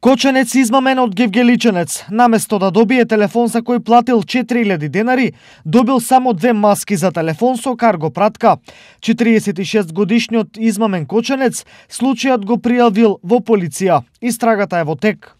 Коченец измамен од Гевгеличенец, наместо да добие телефон за кој платил 4000 денари, добил само две маски за телефон со карго пратка. 46 годишниот измамен Коченец случајот го пријавил во полиција. Истрагата е во тек.